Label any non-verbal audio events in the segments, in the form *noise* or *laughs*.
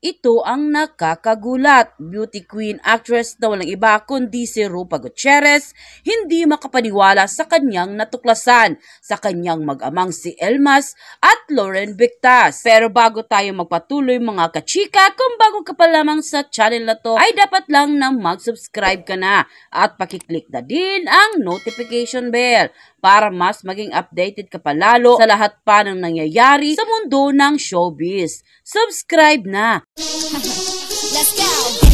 Ito ang nakakagulat. Beauty queen actress na walang iba kundi si Rupa Gutierrez hindi makapaniwala sa kanyang natuklasan sa kanyang mag-amang si Elmas at Lauren Victas. Pero bago tayo magpatuloy mga kachika, kung bago ka pa lamang sa channel na to ay dapat lang na mag-subscribe ka na at pakiclick na din ang notification bell para mas maging updated ka palalo sa lahat pa ng nangyayari sa mundo ng showbiz. Subscribe na Let's go.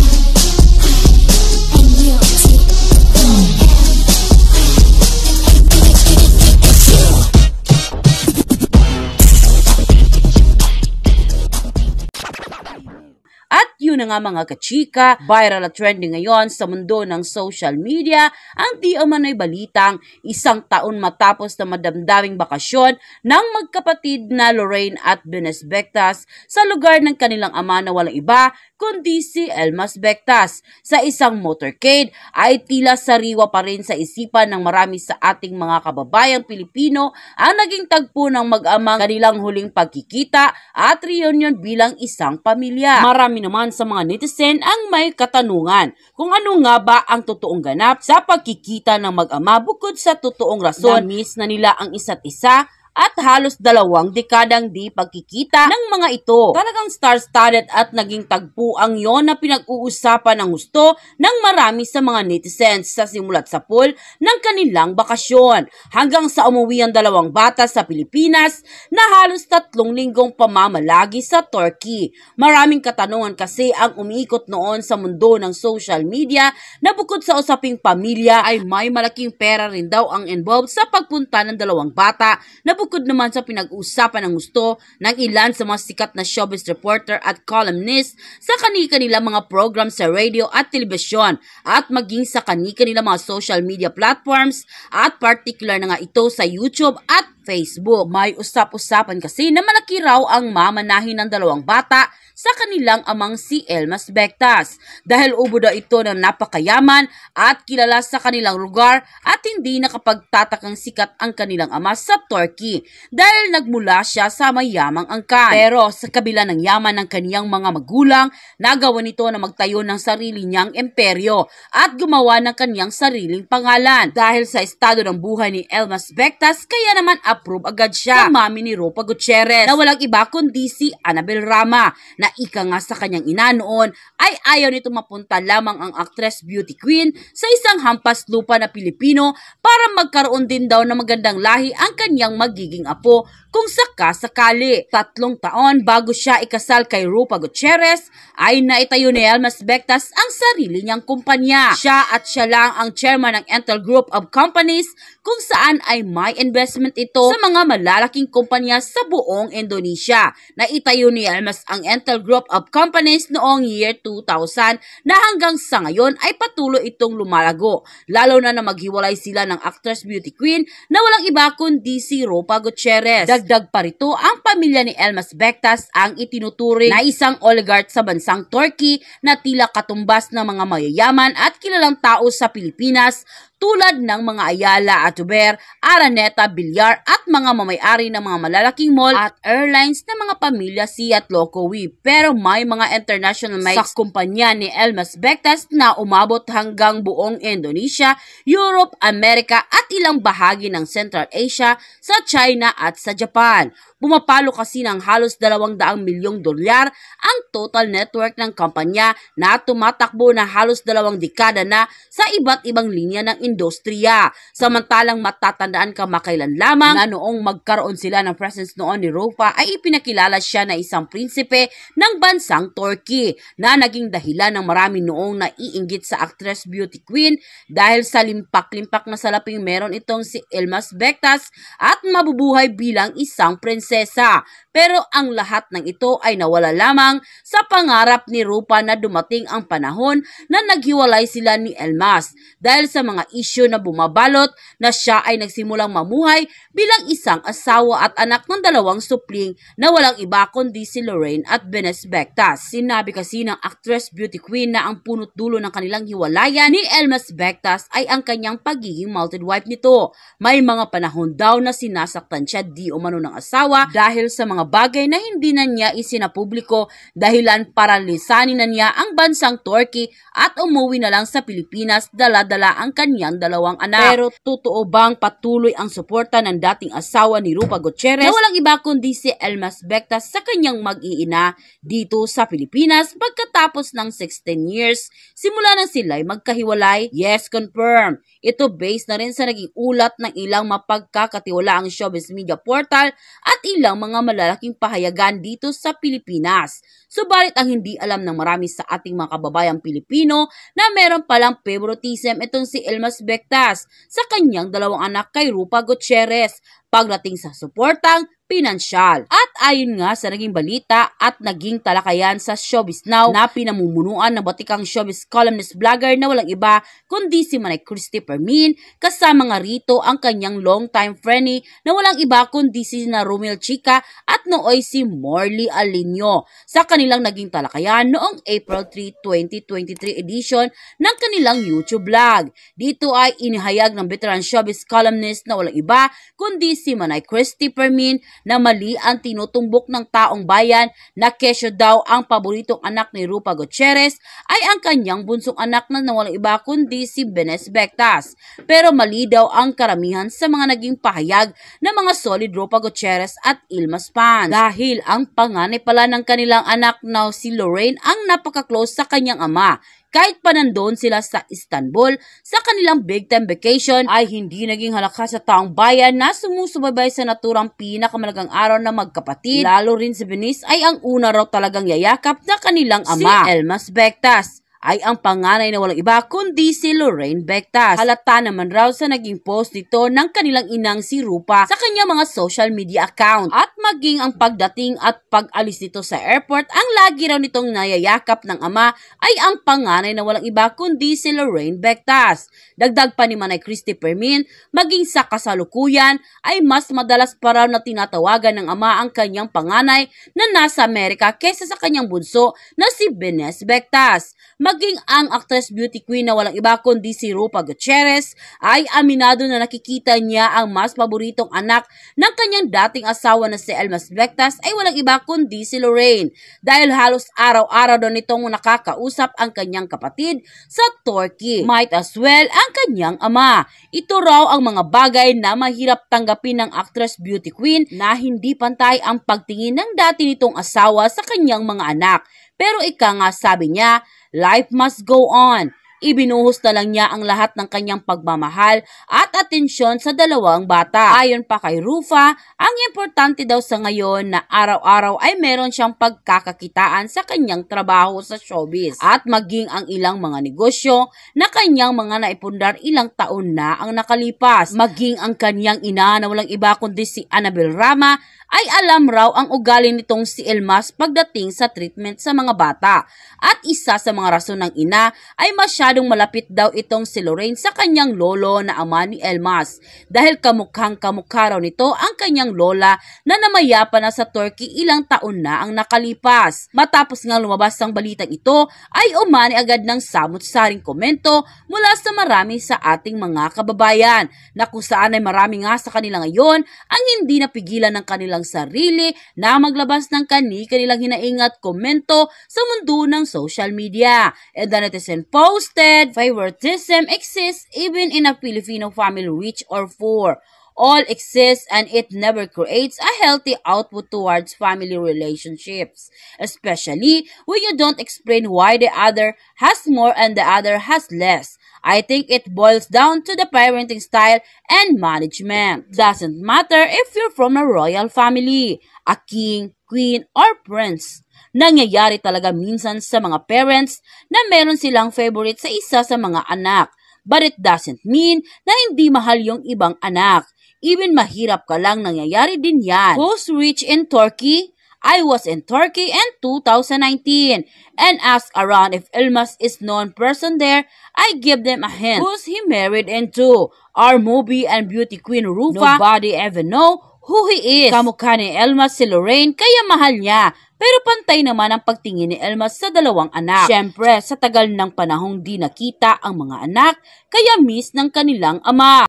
na nga mga kachika, viral at trending ngayon sa mundo ng social media ang di umano'y balitang isang taon matapos na madamdaming bakasyon ng magkapatid na Lorraine at Benes Bectas sa lugar ng kanilang ama na walang iba kundi si Elmas Bectas. Sa isang motorcade ay tila sariwa pa rin sa isipan ng marami sa ating mga kababayang Pilipino ang naging tagpo ng mag-amang kanilang huling pagkikita at reunion bilang isang pamilya. Marami naman sa sa mga netizen ang may katanungan kung ano nga ba ang totoong ganap sa pagkikita ng mag-ama bukod sa totoong rason na miss na nila ang isa't isa at halos dalawang dekadang di pagkikita ng mga ito. Talagang star-studded at naging tagpo ang yon na pinag-uusapan ng gusto ng marami sa mga netizens sa simulat sa pool ng kanilang bakasyon hanggang sa umuwi ang dalawang bata sa Pilipinas na halos tatlong linggong pamamalagi sa Turkey. Maraming katanungan kasi ang umiikot noon sa mundo ng social media na bukod sa usaping pamilya ay may malaking pera rin daw ang involved sa pagpunta ng dalawang bata na Bukod naman sa pinag-uusapan ng gusto ng ilan sa mga sikat na showbiz reporter at columnist sa kani-kanila mga program sa radio at telebisyon at maging sa kani-kanila mga social media platforms at particular na nga ito sa YouTube at Facebook. May usap-usapan kasi na malaki raw ang mamanahin ng dalawang bata sa kanilang amang si Elmas Bectas dahil ubo daw ito ng napakayaman at kilala sa kanilang lugar at hindi nakapagtatakang sikat ang kanilang ama sa Turkey dahil nagmula siya sa mayamang angkan. Pero sa kabila ng yaman ng kaniyang mga magulang, nagawa nito na magtayo ng sarili niyang imperyo at gumawa ng kaniyang sariling pangalan. Dahil sa estado ng buhay ni Elmas Bectas, kaya naman na-approve agad siya sa mami ni Ropa Gutierrez na walang iba kundi si Annabel Rama na ika nga sa kanyang ina noon ay ayaw nito mapunta lamang ang actress beauty queen sa isang hampas lupa na Pilipino para magkaroon din daw ng magandang lahi ang kanyang magiging apo kung sakasakali. Tatlong taon bago siya ikasal kay Rupa Gutierrez ay naitayo ni Elmas Bectas ang sarili niyang kumpanya. Siya at siya lang ang chairman ng Entel Group of Companies kung saan ay may investment ito sa mga malalaking kumpanya sa buong Indonesia. na itayo ni Elmas ang Entel Group of Companies noong year 2000 na hanggang sa ngayon ay patuloy itong lumalago, lalo na na maghiwalay sila ng actress beauty queen na walang iba kundi si Ropa Gutierrez. Dagdag pa rito ang pamilya ni Elmas Bektas ang itinuturing na isang oligarch sa bansang Turkey na tila katumbas ng mga mayayaman at kilalang tao sa Pilipinas tulad ng mga Ayala at Uber, Araneta, Bilyar at mga mamayari ng mga malalaking mall at airlines ng mga pamilya Siat Loco Wee. Pero may mga international mics sa kumpanya ni Elmas Bectas na umabot hanggang buong Indonesia, Europe, Amerika at ilang bahagi ng Central Asia sa China at sa Japan. Bumapalo kasi ng halos 200 milyong dolyar ang total network ng kampanya na tumatakbo na halos dalawang dekada na sa iba't ibang linya ng industriya. Samantalang matatandaan kamakailan lamang na noong magkaroon sila ng presence noon ni Rufa ay ipinakilala siya na isang prinsipe ng bansang Turkey na naging dahilan ng marami noong naiinggit sa actress beauty queen dahil sa limpak-limpak na salaping meron itong si Elmas Bektas at mabubuhay bilang isang prinsesa. Pero ang lahat ng ito ay nawala lamang sa pangarap ni Rupa na dumating ang panahon na naghiwalay sila ni Elmas dahil sa mga isyu na bumabalot na siya ay nagsimulang mamuhay bilang isang asawa at anak ng dalawang supling na walang iba kundi si Lorraine at Benes Bectas. Sinabi kasi ng actress beauty queen na ang punot dulo ng kanilang hiwalayan ni Elmas Bectas ay ang kanyang pagiging mounted wife nito. May mga panahon daw na sinasaktan siya di umano ng asawa dahil sa mga bagay na hindi na niya isinapubliko dahilan para lisanin na niya ang bansang Turkey at umuwi na lang sa Pilipinas dala-dala ang kanya niyang dalawang anak. Pero totoo bang patuloy ang suporta ng dating asawa ni Rupa Gutierrez na walang iba kundi si Elmas Bekta sa kanyang mag-iina dito sa Pilipinas pagkatapos ng 16 years simula na sila'y magkahiwalay? Yes, confirm. Ito based na rin sa naging ulat ng ilang mapagkakatiwala ang showbiz media portal at ilang mga malalaking pahayagan dito sa Pilipinas. Subalit ang hindi alam ng marami sa ating mga kababayang Pilipino na meron palang favoritism itong si Elmas Carlos Bectas sa kanyang dalawang anak kay Rupa Gutierrez pagdating sa suportang pinansyal. At ayon nga sa naging balita at naging talakayan sa Showbiz Now na pinamumunuan ng batikang showbiz columnist vlogger na walang iba kundi si Manay Christy Permin kasama nga rito ang kanyang longtime friendly na walang iba kundi si Narumil Romel Chica at nooy si Morley Alinyo sa kanilang naging talakayan noong April 3, 2023 edition ng kanilang YouTube vlog. Dito ay inihayag ng veteran showbiz columnist na walang iba kundi si Manay Christy Permin na mali ang tinutumbok ng taong bayan na Kesyo daw ang paboritong anak ni Rupa Gutierrez ay ang kanyang bunsong anak na nawalang iba kundi si Benes Bectas. Pero mali daw ang karamihan sa mga naging pahayag ng mga solid Rupa Gutierrez at Ilma Span. Dahil ang panganay pala ng kanilang anak na si Lorraine ang napaka-close sa kanyang ama. Kahit pa nandun sila sa Istanbul, sa kanilang big time vacation ay hindi naging halaka sa taong bayan na sumusubaybay sa naturang pinakamalagang araw na magkapatid. Lalo rin si Venice ay ang una raw talagang yayakap na kanilang ama, si Elmas Bektas ay ang panganay na walang iba kundi si Lorraine Bectas. Halata naman raw sa naging post nito ng kanilang inang si Rupa sa kanyang mga social media account. At maging ang pagdating at pag-alis nito sa airport, ang lagi raw nitong nayayakap ng ama ay ang panganay na walang iba kundi si Lorraine Bectas. Dagdag pa ni Manay Christy Permin, maging sa kasalukuyan ay mas madalas pa raw na tinatawagan ng ama ang kanyang panganay na nasa Amerika kaysa sa kanyang bunso na si Benes Bectas maging ang actress beauty queen na walang iba kundi si Rupa Gutierrez ay aminado na nakikita niya ang mas paboritong anak ng kanyang dating asawa na si Elmas Vectas ay walang iba kundi si Lorraine dahil halos araw-araw daw nitong nakakausap ang kanyang kapatid sa Turkey. Might as well ang kanyang ama. Ito raw ang mga bagay na mahirap tanggapin ng actress beauty queen na hindi pantay ang pagtingin ng dati nitong asawa sa kanyang mga anak. Pero ika nga sabi niya, Life must go on. Ibinuhos na lang niya ang lahat ng kanyang pagmamahal at atensyon sa dalawang bata. Ayon pa kay Rufa, ang importante daw sa ngayon na araw-araw ay meron siyang pagkakakitaan sa kanyang trabaho sa showbiz at maging ang ilang mga negosyo na kanyang mga naipundar ilang taon na ang nakalipas. Maging ang kanyang ina na walang iba kundi si Annabel Rama ay alam raw ang ugali nitong si Elmas pagdating sa treatment sa mga bata. At isa sa mga rason ng ina ay masyadong malapit daw itong si Lorraine sa kanyang lolo na ama ni Elmas dahil kamukhang kamukha raw nito ang kanyang lola na namayapa na sa Turkey ilang taon na ang nakalipas. Matapos nga lumabas ang balitang ito ay umani agad ng samot-saring komento mula sa marami sa ating mga kababayan na kung ay marami nga sa kanila ngayon ang hindi napigilan ng kanilang sarili na maglabas ng kani-kanilang hinaingat komento sa mundo ng social media. And the netizen posted, favoritism exists even in a Filipino family rich or poor. All exists and it never creates a healthy output towards family relationships, especially when you don't explain why the other has more and the other has less. I think it boils down to the parenting style and management. Doesn't matter if you're from a royal family, a king, queen, or prince. Nangyayari talaga minsan sa mga parents na meron silang favorite sa isa sa mga anak. But it doesn't mean na hindi mahal yung ibang anak. Even mahirap ka lang, nangyayari din yan. Who's rich in Turkey? I was in Turkey in 2019 and asked around if Elmas is known person there. I give them a hint. Who's he married into? Our movie and beauty queen Rufa. Nobody ever know who he is. Kamukha ni Elmas si Lorraine kaya mahal niya. Pero pantay naman ang pagtingin ni Elmas sa dalawang anak. Siyempre, sa tagal ng panahong di nakita ang mga anak, kaya miss ng kanilang ama.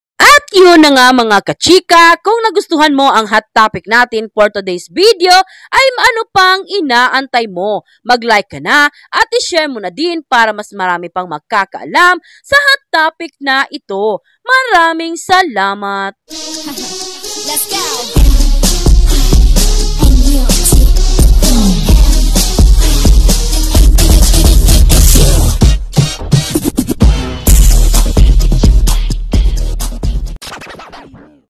At yun na nga mga kachika, kung nagustuhan mo ang hot topic natin for today's video, ay ano pang inaantay mo? Mag-like ka na at i-share mo na din para mas marami pang magkakaalam sa hot topic na ito. Maraming salamat! *laughs* Let's go!